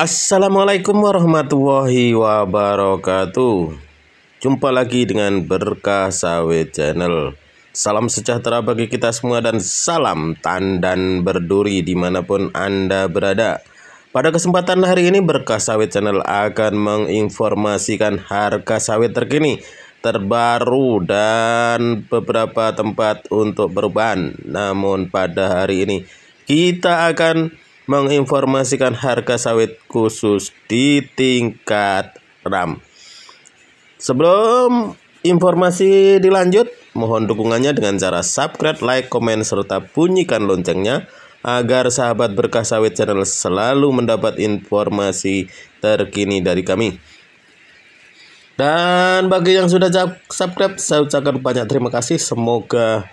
Assalamualaikum warahmatullahi wabarakatuh Jumpa lagi dengan Berkah Sawit Channel Salam sejahtera bagi kita semua dan salam tandan berduri dimanapun Anda berada Pada kesempatan hari ini Berkah Sawit Channel akan menginformasikan harga sawit terkini terbaru dan beberapa tempat untuk perubahan Namun pada hari ini kita akan menginformasikan harga sawit khusus di tingkat RAM. Sebelum informasi dilanjut, mohon dukungannya dengan cara subscribe, like, komen, serta bunyikan loncengnya agar sahabat berkah sawit channel selalu mendapat informasi terkini dari kami. Dan bagi yang sudah subscribe, saya ucapkan banyak terima kasih. Semoga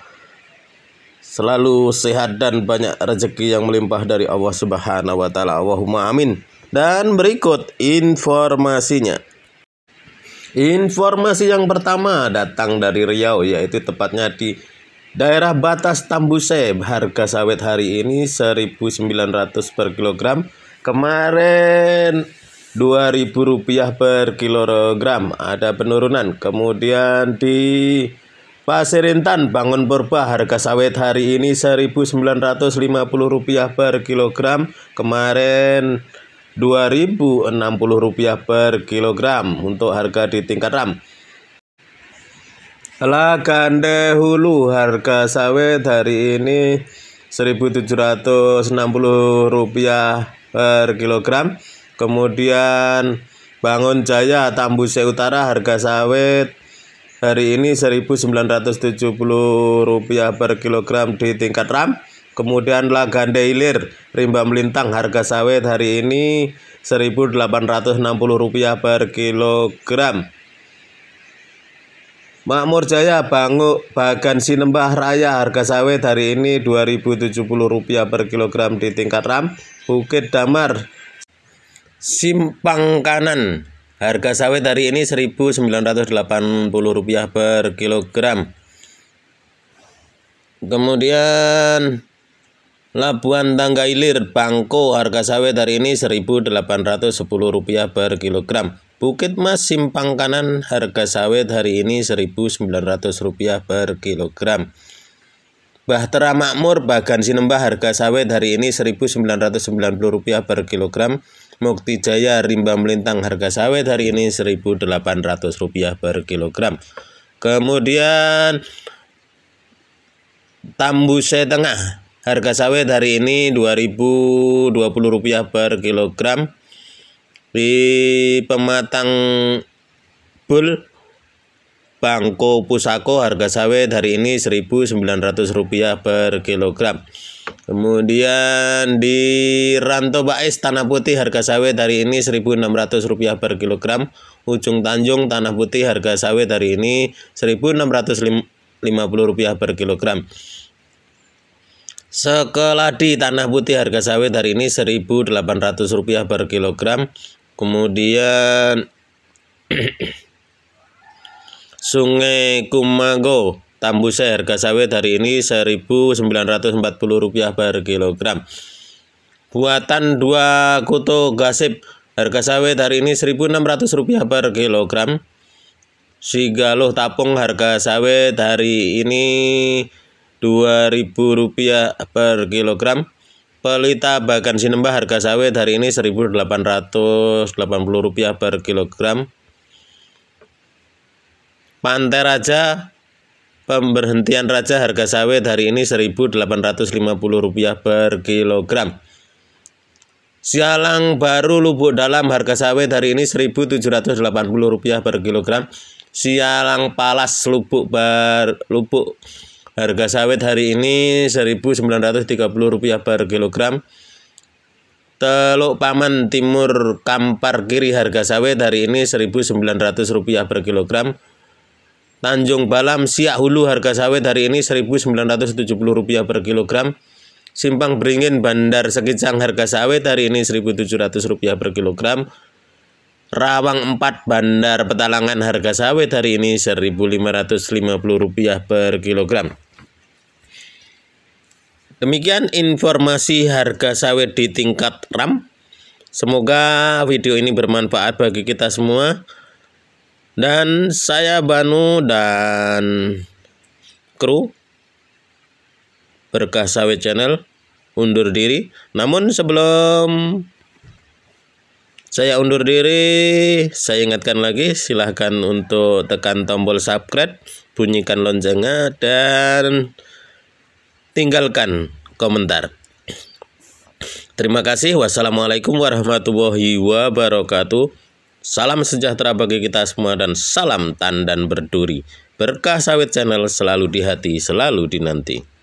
selalu sehat dan banyak rezeki yang melimpah dari Allah Subhanahu wa taala. Allahumma amin. Dan berikut informasinya. Informasi yang pertama datang dari Riau yaitu tepatnya di daerah batas Tambuse. Harga sawit hari ini 1.900 per kilogram. Kemarin 2000 rupiah per kilogram ada penurunan. Kemudian di Pasirintan bangun purba harga sawit hari ini Rp1.950 per kilogram kemarin Rp2.060 per kilogram untuk harga di tingkat RAM. Lagande Hulu harga sawit hari ini Rp1.760 per kilogram. Kemudian Bangun Jaya Tambuse Utara harga sawit hari ini 1.970 rupiah per kilogram di tingkat RAM. Kemudian Lagande Ilir rimba melintang harga sawit hari ini 1.860 rupiah per kilogram. Makmur Jaya Banguk Bagan Sinembah Raya harga sawit hari ini rp rupiah per kilogram di tingkat RAM. Bukit Damar Simpang Kanan Harga sawit hari ini Rp1.980 per kilogram. Kemudian Labuan Tangga Ilir Bangko harga sawit hari ini Rp1.810 per kilogram. Bukit Mas Simpang Kanan harga sawit hari ini Rp1.900 per kilogram. Bahtera Makmur Bagan Sinembah harga sawit hari ini Rp1.990 per kilogram. Mukti Jaya rimba melintang harga sawit hari ini Rp1.800 per kilogram. Kemudian Tambuse Tengah harga sawit hari ini Rp2.020 per kilogram. Di Pematang Bul Bangko Pusako harga sawit hari ini Rp1.900 per kilogram. Kemudian di Ranto Bais Tanah Putih harga sawit hari ini Rp1.600 per kilogram. Ujung Tanjung Tanah Putih harga sawit hari ini Rp1.650 per kilogram. Sekeladi Tanah Putih harga sawit hari ini Rp1.800 per kilogram. Kemudian Sungai Kumago Tambusai harga sawit hari ini Rp1.940 per kilogram. Buatan dua kutu gasip harga sawit hari ini Rp1.600 per kilogram. Sigaluh tapung harga sawit hari ini Rp2.000 per kilogram. Pelita Bagan Sinembah harga sawit hari ini Rp1.880 per kilogram. Pantai Raja Pemberhentian Raja harga sawit hari ini Rp1.850 per kilogram. Sialang baru lubuk dalam harga sawit hari ini Rp1.780 per kilogram. Sialang palas lubuk bar lubuk harga sawit hari ini Rp1.930 per kilogram. Teluk Paman Timur Kampar Kiri harga sawit hari ini Rp1.900 per kilogram. Tanjung Balam Siak Hulu harga sawit hari ini Rp1.970 per kilogram. Simpang Beringin Bandar Sekicang harga sawit hari ini Rp1.700 per kilogram. Rawang 4 Bandar Petalangan harga sawit hari ini Rp1.550 per kilogram. Demikian informasi harga sawit di tingkat RAM. Semoga video ini bermanfaat bagi kita semua. Dan saya Banu dan kru Berkah Sawit Channel undur diri. Namun sebelum saya undur diri, saya ingatkan lagi silahkan untuk tekan tombol subscribe, bunyikan loncengnya dan tinggalkan komentar. Terima kasih. Wassalamualaikum warahmatullahi wabarakatuh. Salam sejahtera bagi kita semua dan salam tandan berduri. Berkah sawit channel selalu di hati, selalu dinanti.